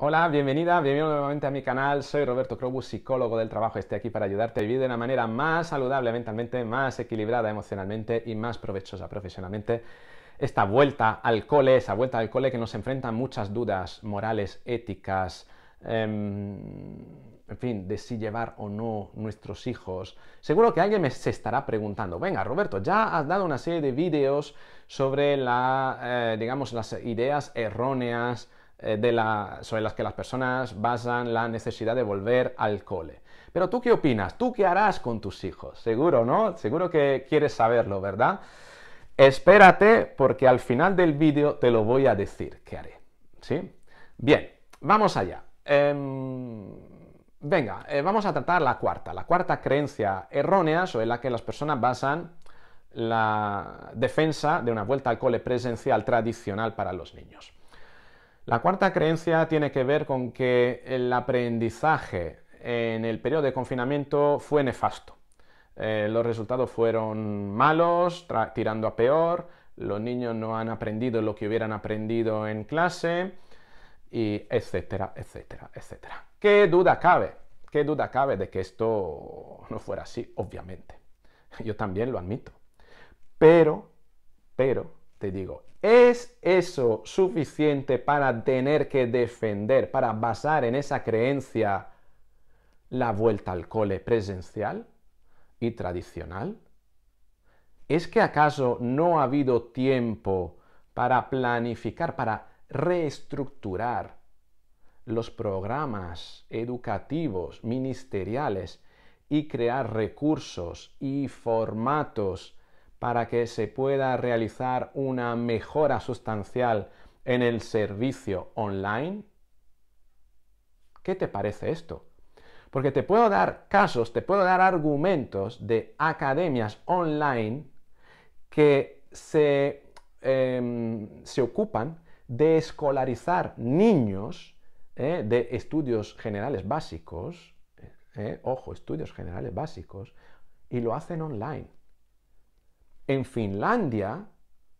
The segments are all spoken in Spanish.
Hola, bienvenida, bienvenido nuevamente a mi canal. Soy Roberto Crobus, psicólogo del trabajo. Estoy aquí para ayudarte a vivir de una manera más saludable mentalmente, más equilibrada emocionalmente y más provechosa profesionalmente. Esta vuelta al cole, esa vuelta al cole que nos enfrenta muchas dudas morales, éticas, em, en fin, de si llevar o no nuestros hijos. Seguro que alguien me se estará preguntando, venga Roberto, ya has dado una serie de vídeos sobre la, eh, digamos, las ideas erróneas eh, sobre las que las personas basan la necesidad de volver al cole. Pero tú qué opinas? ¿Tú qué harás con tus hijos? Seguro, ¿no? Seguro que quieres saberlo, ¿verdad? Espérate porque al final del vídeo te lo voy a decir qué haré. ¿Sí? Bien, vamos allá. Em, venga, eh, vamos a tratar la cuarta, la cuarta creencia errónea sobre la que las personas basan la defensa de una vuelta al cole presencial tradicional para los niños. La cuarta creencia tiene que ver con que el aprendizaje en el periodo de confinamiento fue nefasto. Eh, los resultados fueron malos, tirando a peor, los niños no han aprendido lo que hubieran aprendido en clase, y etcétera, etcétera, etcétera. ¿Qué duda cabe? ¿Qué duda cabe de que esto no fuera así? Obviamente. Yo también lo admito. Pero, pero, te digo, ¿es eso suficiente para tener que defender, para basar en esa creencia la vuelta al cole presencial y tradicional? ¿Es que acaso no ha habido tiempo para planificar, para reestructurar los programas educativos, ministeriales y crear recursos y formatos para que se pueda realizar una mejora sustancial en el servicio online? ¿Qué te parece esto? Porque te puedo dar casos, te puedo dar argumentos de academias online que se, em, ocupan de escolarizar niños eh, de estudios generales básicos, eh, eh, ojo, estudios generales básicos, y lo hacen online en Finlandia,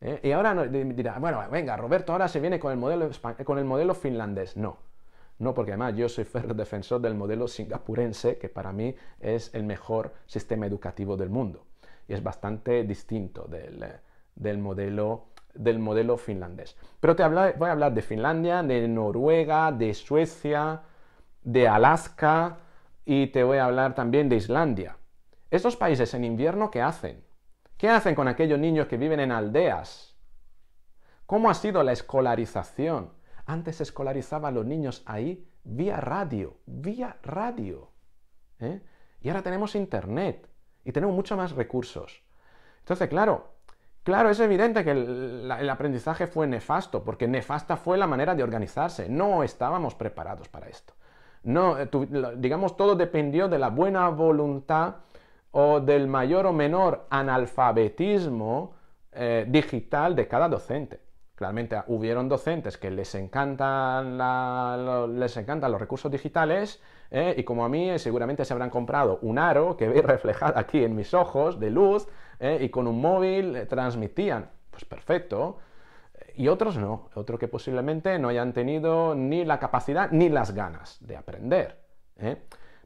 ¿eh? y ahora dirá, bueno, venga, Roberto ahora se viene con el, modelo, con el modelo finlandés. No, no, porque además yo soy ferro defensor del modelo singapurense, que para mí es el mejor sistema educativo del mundo, y es bastante distinto del, eh, modelo del modelo finlandés. Pero te voy a hablar de Finlandia, de Noruega, de Suecia, de Alaska y te voy a hablar también de Islandia. Estos países en invierno, ¿qué hacen? ¿Qué hacen con aquellos niños que viven en aldeas? ¿Cómo ha sido la escolarización? Antes se escolarizaban los niños ahí vía radio, vía radio. ¿eh? Y ahora tenemos internet y tenemos muchos más recursos. Entonces, claro, claro, es evidente que el, aprendizaje fue nefasto, porque nefasta fue la manera de organizarse. No estábamos preparados para esto. No, eh, digamos, todo dependió de la buena voluntad o del mayor o menor analfabetismo eh, digital de cada docente. Claramente ah, hubieron docentes que les encantan, les encantan los recursos digitales eh, y como a mí eh, seguramente se habrán comprado un aro que veis reflejado aquí en mis ojos de luz y con un móvil transmitían. Pues perfecto. Y otros no, otros que posiblemente no hayan tenido ni la capacidad ni las ganas de aprender.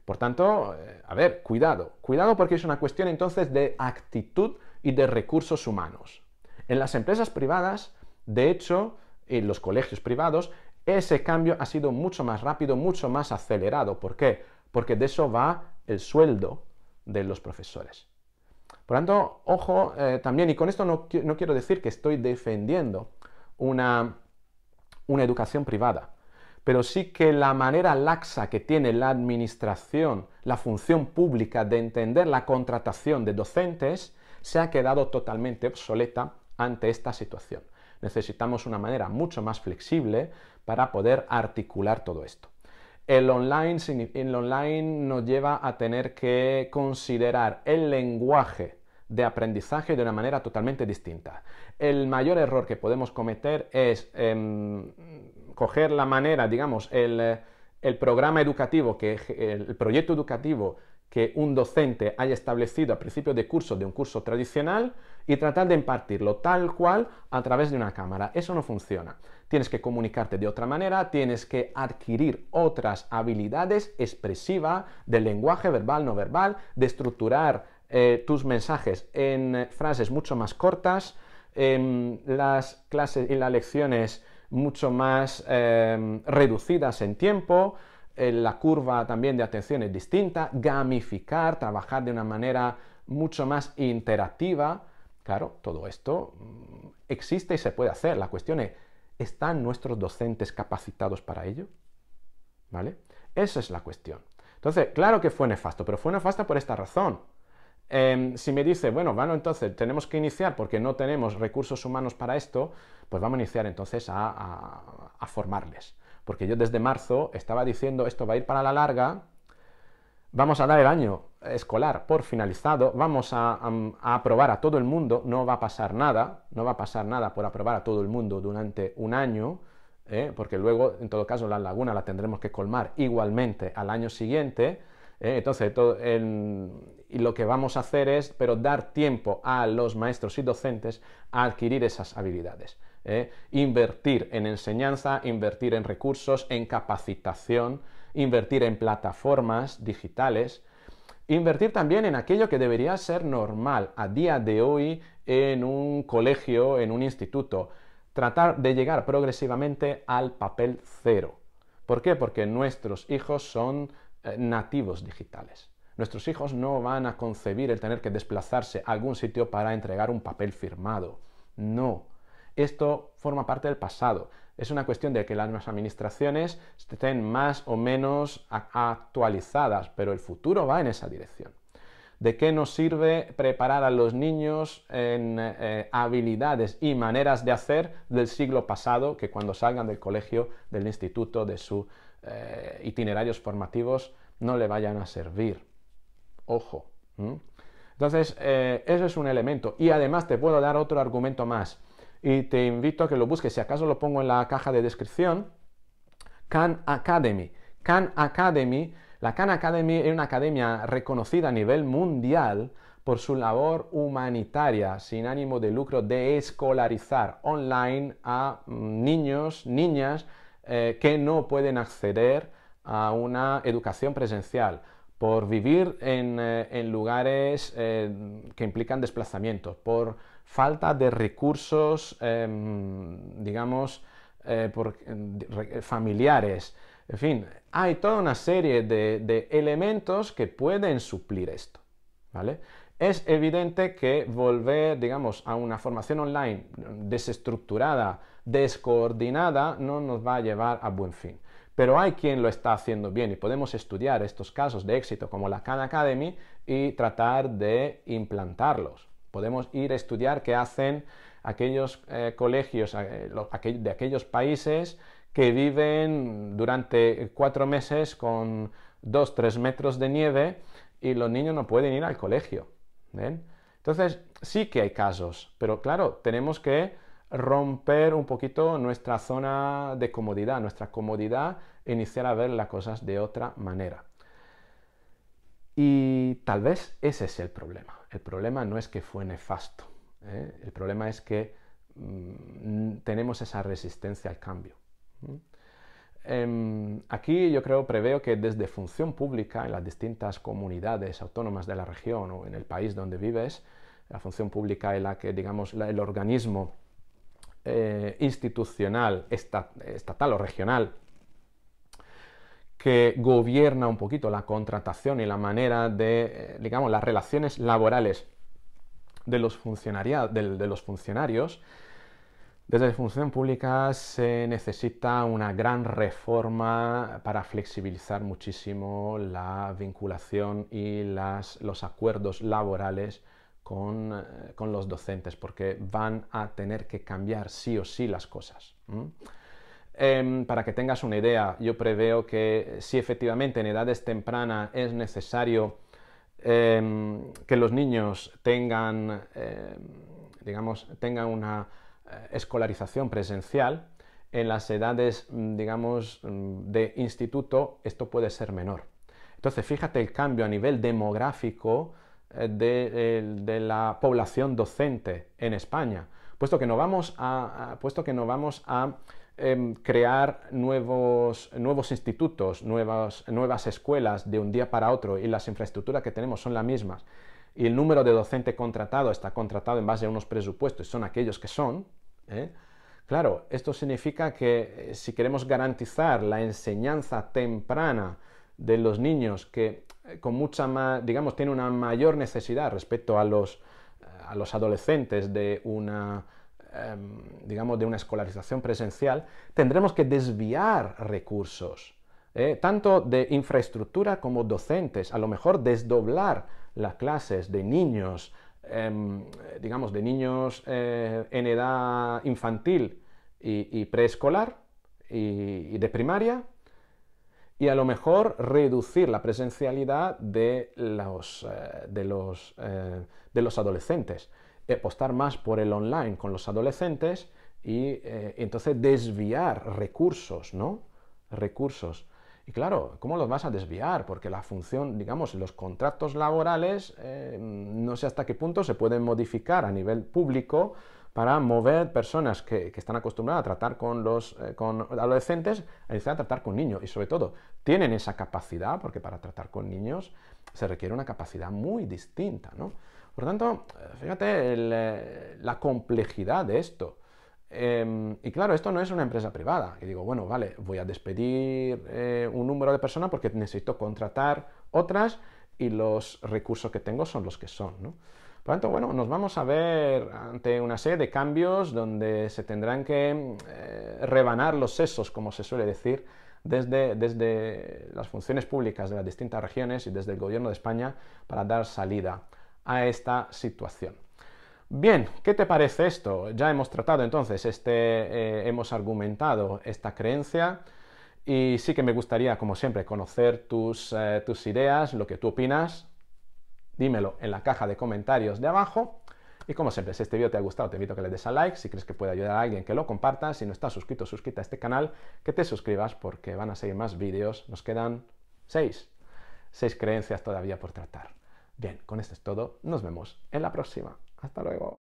Por tanto, eh, a ver, cuidado, cuidado porque es una cuestión entonces de actitud y de recursos humanos. En las empresas privadas, de hecho, en los colegios privados, ese cambio ha sido mucho más rápido, mucho más acelerado. ¿Por qué? Porque de eso va el sueldo de los profesores. Por tanto, ojo eh, también, y con esto no, quiero decir que estoy defendiendo una educación privada pero sí que la manera laxa que tiene la administración, la función pública de entender la contratación de docentes, se ha quedado totalmente obsoleta ante esta situación. Necesitamos una manera mucho más flexible para poder articular todo esto. El online, nos lleva a tener que considerar el lenguaje de aprendizaje de una manera totalmente distinta. El mayor error que podemos cometer es em, coger la manera, digamos, el, el programa educativo, que, el proyecto educativo que un docente haya establecido a principio de curso de un curso tradicional y tratar de impartirlo tal cual a través de una cámara. Eso no funciona. Tienes que comunicarte de otra manera, tienes que adquirir otras habilidades expresivas del lenguaje verbal, no verbal, de estructurar eh, tus mensajes en eh, frases mucho más cortas, las clases y las lecciones mucho más em, reducidas en tiempo, la curva también de atención es distinta, gamificar, trabajar de una manera mucho más interactiva. Claro, todo esto mm, existe y se puede hacer. La cuestión es, ¿están nuestros docentes capacitados para ello? ¿Vale? Esa es la cuestión. Entonces, claro que fue nefasto, pero fue nefasto por esta razón. Em, si me dice, bueno, bueno, entonces tenemos que iniciar porque no tenemos recursos humanos para esto, pues vamos a iniciar entonces a, formarles. Porque yo desde marzo estaba diciendo, esto va a ir para la larga, vamos a dar el año escolar por finalizado, vamos a, aprobar a todo el mundo, no va a pasar nada, no va a pasar nada por aprobar a todo el mundo durante un año, ¿eh? porque luego, en todo caso, la laguna la tendremos que colmar igualmente al año siguiente, ¿eh? Entonces, lo que vamos a hacer es, pero dar tiempo a los maestros y docentes a adquirir esas habilidades. ¿eh? Invertir en enseñanza, invertir en recursos, en capacitación, invertir en plataformas digitales, invertir también en aquello que debería ser normal a día de hoy en un colegio, en un instituto. Tratar de llegar progresivamente al papel cero. ¿Por qué? Porque nuestros hijos son eh, nativos digitales. Nuestros hijos no van a concebir el tener que desplazarse a algún sitio para entregar un papel firmado. No. Esto forma parte del pasado. Es una cuestión de que las administraciones estén más o menos actualizadas, pero el futuro va en esa dirección de qué nos sirve preparar a los niños en eh, habilidades y maneras de hacer del siglo pasado que cuando salgan del colegio, del instituto, de sus eh, itinerarios formativos, no le vayan a servir. Ojo. Entonces, eh, eso es un elemento. Y además te puedo dar otro argumento más. Y te invito a que lo busques, si acaso lo pongo en la caja de descripción. Khan Academy. Khan Academy la Khan Academy es una academia reconocida a nivel mundial por su labor humanitaria sin ánimo de lucro de escolarizar online a mm, niños, niñas eh, que no pueden acceder a una educación presencial por vivir en, eh, lugares eh, que implican desplazamientos, por falta de recursos, em, digamos, familiares, en fin, hay toda una serie de, elementos que pueden suplir esto, ¿vale? Es evidente que volver, digamos, a una formación online desestructurada, descoordinada, no nos va a llevar a buen fin. Pero hay quien lo está haciendo bien y podemos estudiar estos casos de éxito como la Khan Academy y tratar de implantarlos. Podemos ir a estudiar qué hacen aquellos eh, colegios eh, de aquellos países que viven durante cuatro meses con dos, tres metros de nieve y los niños no pueden ir al colegio. ¿ven? Entonces, sí que hay casos, pero claro, tenemos que romper un poquito nuestra zona de comodidad, nuestra comodidad, e iniciar a ver las cosas de otra manera. Y tal vez ese es el problema. El problema no es que fue nefasto, ¿eh? el problema es que mm, tenemos esa resistencia al cambio. ¿Mm? Em, aquí yo creo, preveo que desde función pública en las distintas comunidades autónomas de la región o en el país donde vives, la función pública es la que, digamos, el organismo eh, institucional, estatal o regional, que gobierna un poquito la contratación y la manera de, eh, digamos, las relaciones laborales de los funcionarios, desde la función pública se necesita una gran reforma para flexibilizar muchísimo la vinculación y los acuerdos laborales eh, con, los docentes, porque van a tener que cambiar sí o sí las cosas. Em, para que tengas una idea, yo preveo que si efectivamente en edades tempranas es necesario em, que los niños tengan, em, digamos, tengan una eh, escolarización presencial, en las edades, mm, digamos, mm, de instituto, esto puede ser menor. Entonces, fíjate el cambio a nivel demográfico eh, de, la población docente en España, puesto que no vamos a, puesto que no vamos a em, crear nuevos, nuevos institutos, nuevas, nuevas escuelas de un día para otro y las infraestructuras que tenemos son las mismas y el número de docente contratado está contratado en base a unos presupuestos, son aquellos que son, ¿eh? claro, esto significa que eh, si queremos garantizar la enseñanza temprana de los niños que eh, con mucha más, digamos, tiene una mayor necesidad respecto a los, a los adolescentes de una em, digamos, de una escolarización presencial, tendremos que desviar recursos, tanto de infraestructura como docentes, a lo mejor desdoblar las clases de niños, em, digamos, de niños eh, en edad infantil y, preescolar y, de primaria, y a lo mejor reducir la presencialidad de los, eh, de los, eh, de los adolescentes, apostar más por el online con los adolescentes y entonces desviar recursos, ¿no? Recursos y claro, ¿cómo los vas a desviar? Porque la función, digamos, los contratos laborales, eh, no sé hasta qué punto se pueden modificar a nivel público para mover personas que, están acostumbradas a tratar con los eh, con adolescentes a tratar con niños. Y sobre todo, tienen esa capacidad, porque para tratar con niños se requiere una capacidad muy distinta, ¿no? Por lo tanto, eh, fíjate la complejidad de esto. Em, y claro, esto no es una empresa privada. Y digo, bueno, vale, voy a despedir eh, un número de personas porque necesito contratar otras y los recursos que tengo son los que son. Por lo tanto, bueno, nos vamos a ver ante una serie de cambios donde se tendrán que eh, rebanar los sesos, como se suele decir, desde las funciones públicas de las distintas regiones y desde el gobierno de España para dar salida a esta situación. Bien, ¿qué te parece esto? Ya hemos tratado entonces, este, eh, hemos argumentado esta creencia y sí que me gustaría, como siempre, conocer tus, eh, tus ideas, lo que tú opinas. Dímelo en la caja de comentarios de abajo. Y como siempre, si este vídeo te ha gustado, te invito a que le des a like. Si crees que puede ayudar a alguien, que lo compartas. Si no estás suscrito, suscrita a este canal, que te suscribas porque van a seguir más vídeos. Nos quedan seis. Seis creencias todavía por tratar. Bien, con esto es todo. Nos vemos en la próxima. Hasta luego.